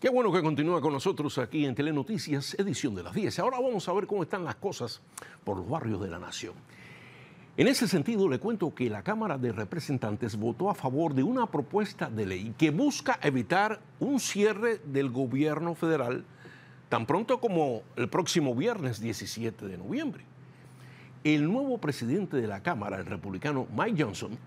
Qué bueno que continúa con nosotros aquí en Telenoticias, edición de las 10. Ahora vamos a ver cómo están las cosas por los barrios de la nación. En ese sentido, le cuento que la Cámara de Representantes votó a favor de una propuesta de ley que busca evitar un cierre del gobierno federal tan pronto como el próximo viernes 17 de noviembre. El nuevo presidente de la Cámara, el republicano Mike Johnson,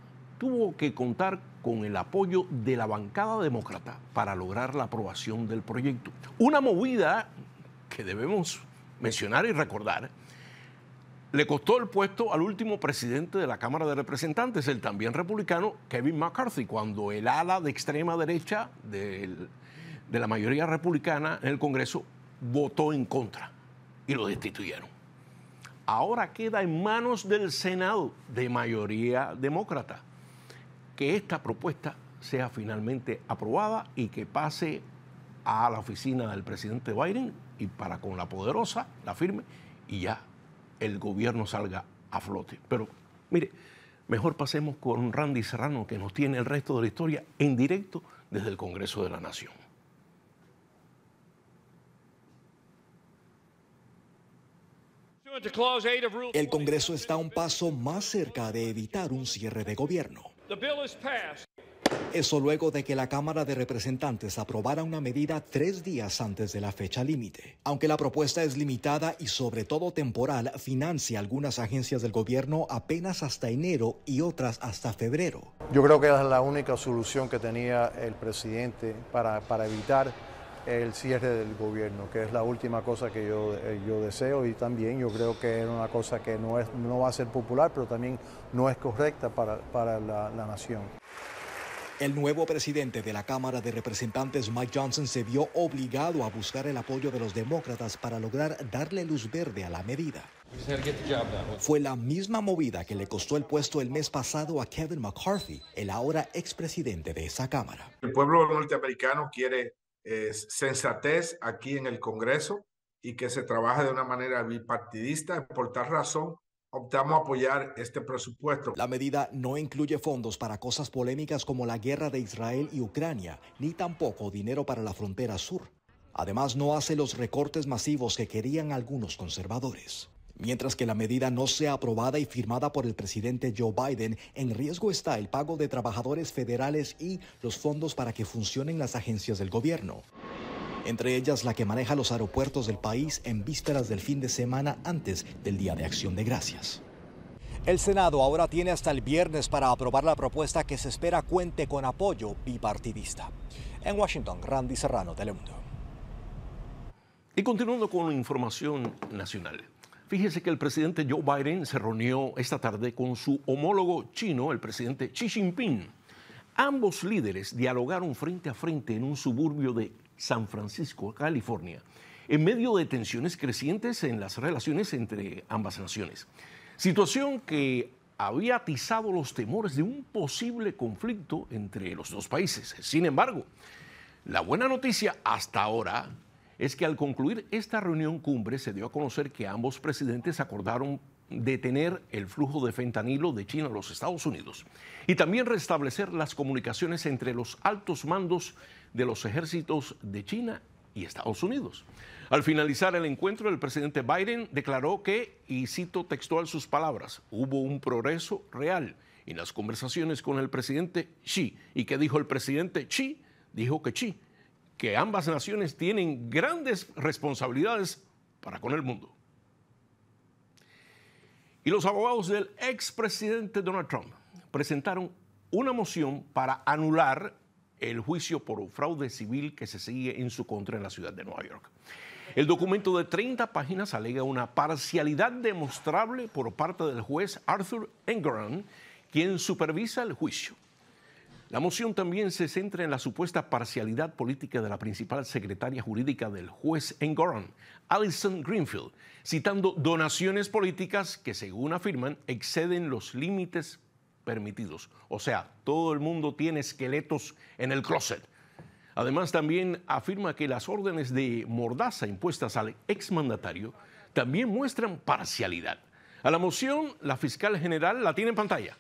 tuvo que contar con el apoyo de la bancada demócrata para lograr la aprobación del proyecto. Una movida que debemos mencionar y recordar, le costó el puesto al último presidente de la Cámara de Representantes, el también republicano Kevin McCarthy, cuando el ala de extrema derecha de la mayoría republicana en el Congreso votó en contra y lo destituyeron. Ahora queda en manos del Senado de mayoría demócrata que esta propuesta sea finalmente aprobada y que pase a la oficina del presidente Biden y para con la poderosa la firme y ya el gobierno salga a flote. Pero mire, mejor pasemos con Randy Serrano que nos tiene el resto de la historia en directo desde el Congreso de la Nación. El Congreso está un paso más cerca de evitar un cierre de gobierno. Eso luego de que la Cámara de Representantes aprobara una medida tres días antes de la fecha límite. Aunque la propuesta es limitada y sobre todo temporal, financia algunas agencias del gobierno apenas hasta enero y otras hasta febrero. Yo creo que era la única solución que tenía el presidente para, para evitar el cierre del gobierno, que es la última cosa que eh, yo, deseo y también yo creo que es una cosa que no, no va a ser popular, pero también no es correcta para, la, la nación. El nuevo presidente de la Cámara de Representantes, Mike Johnson, se vio obligado a buscar el apoyo de los demócratas para lograr darle luz verde a la medida. Fue la misma movida que le costó el puesto el mes pasado a Kevin McCarthy, el ahora expresidente de esa Cámara. El pueblo norteamericano quiere es sensatez aquí en el Congreso y que se trabaje de una manera bipartidista. Por tal razón, optamos a apoyar este presupuesto. La medida no incluye fondos para cosas polémicas como la guerra de Israel y Ucrania, ni tampoco dinero para la frontera sur. Además, no hace los recortes masivos que querían algunos conservadores. Mientras que la medida no sea aprobada y firmada por el presidente Joe Biden, en riesgo está el pago de trabajadores federales y los fondos para que funcionen las agencias del gobierno entre ellas la que maneja los aeropuertos del país en vísperas del fin de semana antes del Día de Acción de Gracias. El Senado ahora tiene hasta el viernes para aprobar la propuesta que se espera cuente con apoyo bipartidista. En Washington, Randy Serrano, Telemundo. Y continuando con información nacional. Fíjese que el presidente Joe Biden se reunió esta tarde con su homólogo chino, el presidente Xi Jinping. Ambos líderes dialogaron frente a frente en un suburbio de San Francisco, California, en medio de tensiones crecientes en las relaciones entre ambas naciones. Situación que había atizado los temores de un posible conflicto entre los dos países. Sin embargo, la buena noticia hasta ahora es que al concluir esta reunión cumbre se dio a conocer que ambos presidentes acordaron detener el flujo de fentanilo de China a los Estados Unidos y también restablecer las comunicaciones entre los altos mandos de los ejércitos de China y Estados Unidos. Al finalizar el encuentro, el presidente Biden declaró que, y cito textual sus palabras, hubo un progreso real en las conversaciones con el presidente Xi. ¿Y qué dijo el presidente Xi? Dijo que Xi que ambas naciones tienen grandes responsabilidades para con el mundo. Y los abogados del expresidente Donald Trump presentaron una moción para anular el juicio por fraude civil que se sigue en su contra en la ciudad de Nueva York. El documento de 30 páginas alega una parcialidad demostrable por parte del juez Arthur Engran, quien supervisa el juicio. La moción también se centra en la supuesta parcialidad política de la principal secretaria jurídica del juez en Goran, Alison Greenfield, citando donaciones políticas que, según afirman, exceden los límites permitidos. O sea, todo el mundo tiene esqueletos en el closet. Además, también afirma que las órdenes de mordaza impuestas al exmandatario también muestran parcialidad. A la moción, la fiscal general la tiene en pantalla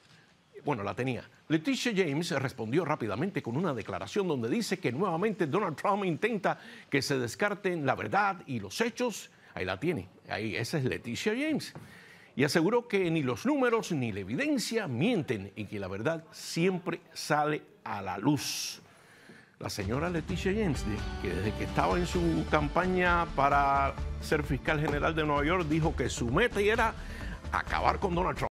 bueno, la tenía. Leticia James respondió rápidamente con una declaración donde dice que nuevamente Donald Trump intenta que se descarten la verdad y los hechos. Ahí la tiene, ahí esa es Leticia James. Y aseguró que ni los números ni la evidencia mienten y que la verdad siempre sale a la luz. La señora Leticia James, que desde que estaba en su campaña para ser fiscal general de Nueva York, dijo que su meta era acabar con Donald Trump.